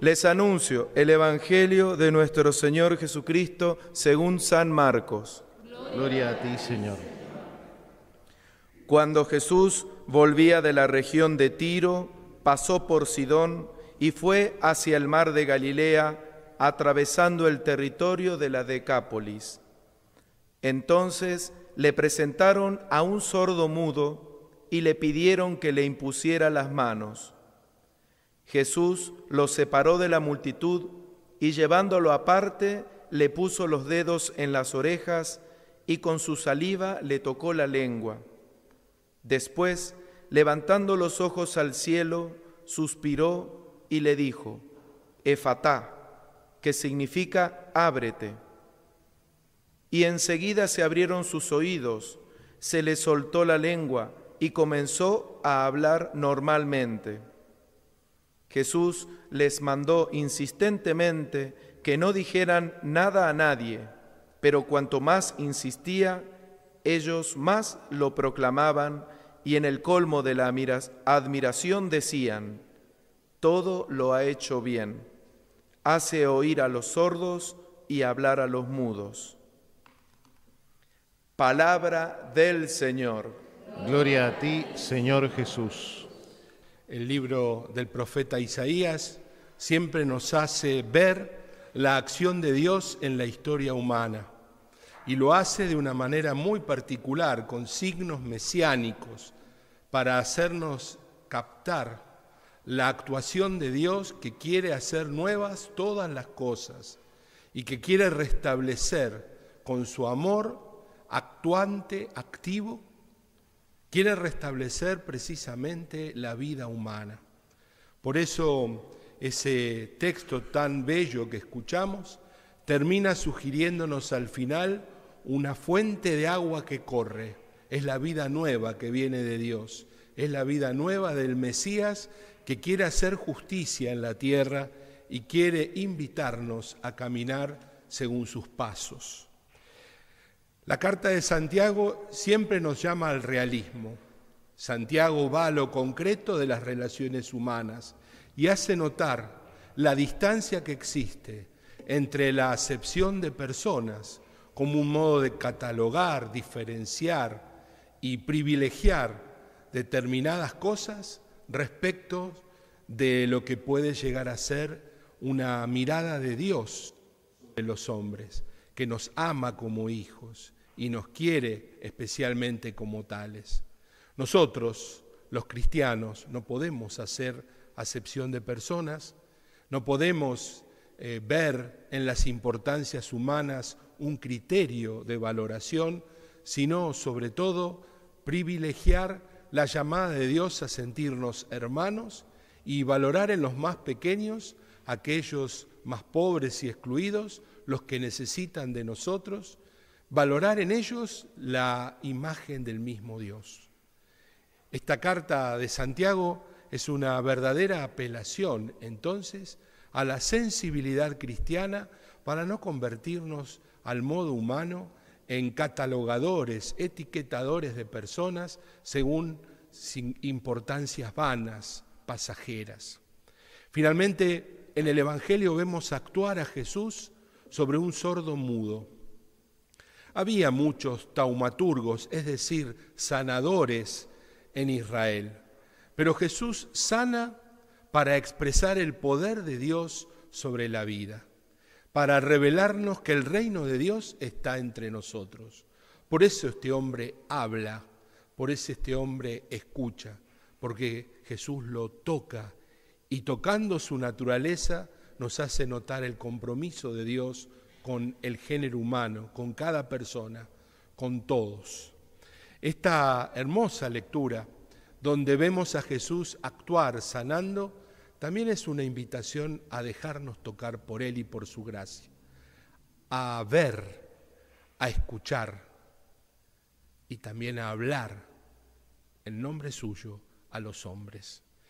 Les anuncio el Evangelio de nuestro Señor Jesucristo según San Marcos. Gloria a ti, Señor. Cuando Jesús volvía de la región de Tiro, pasó por Sidón y fue hacia el mar de Galilea, atravesando el territorio de la Decápolis. Entonces le presentaron a un sordo mudo y le pidieron que le impusiera las manos. Jesús lo separó de la multitud y llevándolo aparte le puso los dedos en las orejas y con su saliva le tocó la lengua. Después, levantando los ojos al cielo, suspiró y le dijo, Efatá, que significa ábrete. Y enseguida se abrieron sus oídos, se le soltó la lengua y comenzó a hablar normalmente. Jesús les mandó insistentemente que no dijeran nada a nadie, pero cuanto más insistía, ellos más lo proclamaban y en el colmo de la admiración decían, todo lo ha hecho bien, hace oír a los sordos y hablar a los mudos. Palabra del Señor. Gloria a ti, Señor Jesús el libro del profeta Isaías siempre nos hace ver la acción de Dios en la historia humana y lo hace de una manera muy particular, con signos mesiánicos, para hacernos captar la actuación de Dios que quiere hacer nuevas todas las cosas y que quiere restablecer con su amor actuante, activo, Quiere restablecer precisamente la vida humana. Por eso ese texto tan bello que escuchamos termina sugiriéndonos al final una fuente de agua que corre. Es la vida nueva que viene de Dios. Es la vida nueva del Mesías que quiere hacer justicia en la tierra y quiere invitarnos a caminar según sus pasos. La carta de Santiago siempre nos llama al realismo. Santiago va a lo concreto de las relaciones humanas y hace notar la distancia que existe entre la acepción de personas como un modo de catalogar, diferenciar y privilegiar determinadas cosas respecto de lo que puede llegar a ser una mirada de Dios de los hombres que nos ama como hijos y nos quiere especialmente como tales. Nosotros, los cristianos, no podemos hacer acepción de personas, no podemos eh, ver en las importancias humanas un criterio de valoración, sino sobre todo privilegiar la llamada de Dios a sentirnos hermanos y valorar en los más pequeños, aquellos más pobres y excluidos, los que necesitan de nosotros, valorar en ellos la imagen del mismo Dios. Esta carta de Santiago es una verdadera apelación entonces a la sensibilidad cristiana para no convertirnos al modo humano en catalogadores, etiquetadores de personas según sin importancias vanas, pasajeras. Finalmente, en el Evangelio vemos actuar a Jesús sobre un sordo mudo. Había muchos taumaturgos, es decir, sanadores en Israel, pero Jesús sana para expresar el poder de Dios sobre la vida, para revelarnos que el reino de Dios está entre nosotros. Por eso este hombre habla, por eso este hombre escucha, porque Jesús lo toca y tocando su naturaleza, nos hace notar el compromiso de Dios con el género humano, con cada persona, con todos. Esta hermosa lectura, donde vemos a Jesús actuar sanando, también es una invitación a dejarnos tocar por Él y por su gracia, a ver, a escuchar y también a hablar en nombre suyo a los hombres.